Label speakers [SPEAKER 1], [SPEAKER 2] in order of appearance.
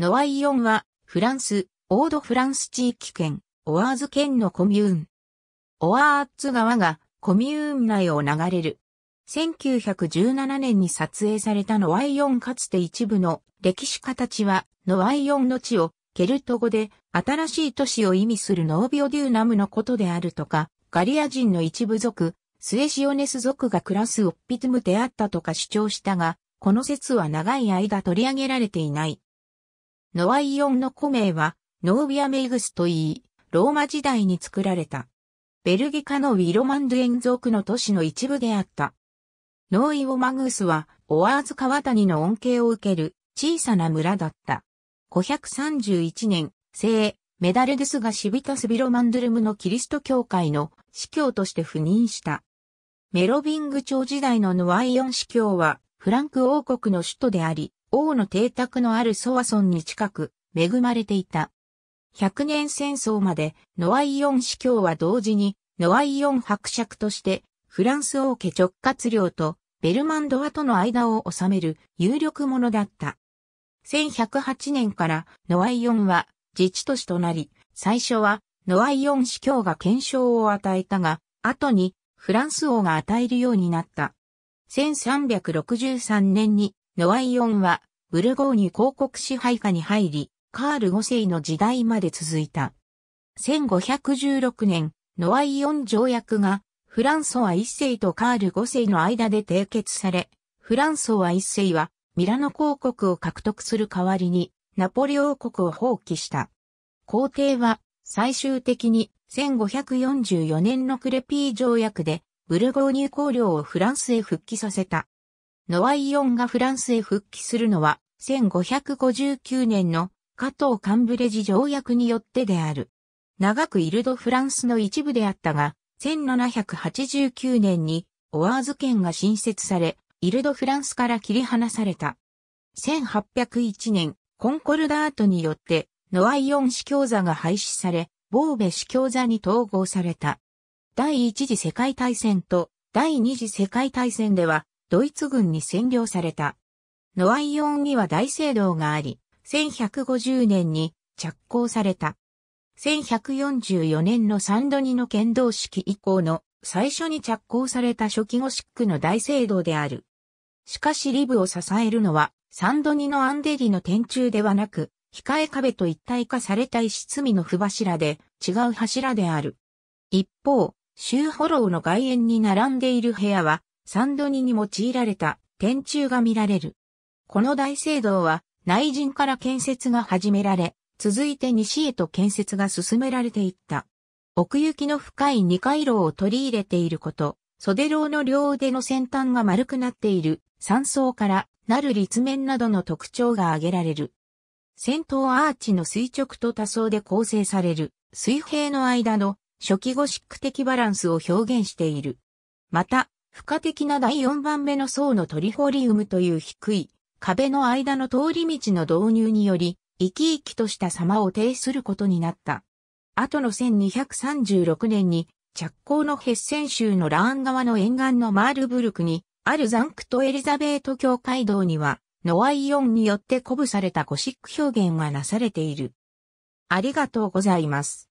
[SPEAKER 1] ノワイヨンは、フランス、オードフランス地域圏、オワーズ県のコミューン。オワーツ川がコミューン内を流れる。1917年に撮影されたノワイヨンかつて一部の歴史家たちはノワイヨンの地をケルト語で新しい都市を意味するノービオデューナムのことであるとか、ガリア人の一部族、スエシオネス族が暮らすオッピトゥムであったとか主張したが、この説は長い間取り上げられていない。ノワイオンの古名は、ノービアメイグスと言い、ローマ時代に作られた。ベルギカのウィロマンドゥン族の都市の一部であった。ノーイオマグスは、オアーズ川谷の恩恵を受ける小さな村だった。531年、聖、メダルデスがシビタス・ビロマンドゥルムのキリスト教会の司教として赴任した。メロビング朝時代のノワイオン司教は、フランク王国の首都であり、王の邸宅のあるソワソンに近く、恵まれていた。百年戦争まで、ノワイオン司教は同時に、ノワイオン伯爵として、フランス王家直轄領と、ベルマンドアとの間を治める有力者だった。1108年からノワイオンは自治都市となり、最初はノワイオン司教が検証を与えたが、後にフランス王が与えるようになった。1363年にノワイオンは、ブルゴーニュ広告支配下に入り、カール5世の時代まで続いた。1516年、ノワイオン条約が、フランソワ1世とカール5世の間で締結され、フランソワ1世は、ミラノ公国を獲得する代わりに、ナポレ王国を放棄した。皇帝は、最終的に、1544年のクレピー条約で、ブルゴーニュ公領をフランスへ復帰させた。ノワイオンがフランスへ復帰するのは、1559年の加藤カンブレジ条約によってである。長くイルドフランスの一部であったが、1789年にオワーズ県が新設され、イルドフランスから切り離された。1801年、コンコルダートによって、ノワイオン司教座が廃止され、ボーベ司教座に統合された。第一次世界大戦と第二次世界大戦では、ドイツ軍に占領された。ノワイオンには大聖堂があり、1150年に着工された。1144年のサンドニの剣道式以降の最初に着工された初期ゴシックの大聖堂である。しかしリブを支えるのはサンドニのアンデリの天柱ではなく、控え壁と一体化された石積みの不柱で違う柱である。一方、シューホローの外苑に並んでいる部屋はンドニに用いられた天柱が見られる。この大聖堂は内陣から建設が始められ、続いて西へと建設が進められていった。奥行きの深い二回廊を取り入れていること、袖廊の両腕の先端が丸くなっている三層からなる立面などの特徴が挙げられる。先頭アーチの垂直と多層で構成される水平の間の初期ゴシック的バランスを表現している。また、付加的な第4番目の層のトリフォリウムという低い壁の間の通り道の導入により、生き生きとした様を呈することになった。後の1236年に、着工のヘッセン州のラーン川の沿岸のマールブルクに、あるザンクトエリザベート教会堂には、ノワイオンによって鼓舞されたゴシック表現がなされている。ありがとうございます。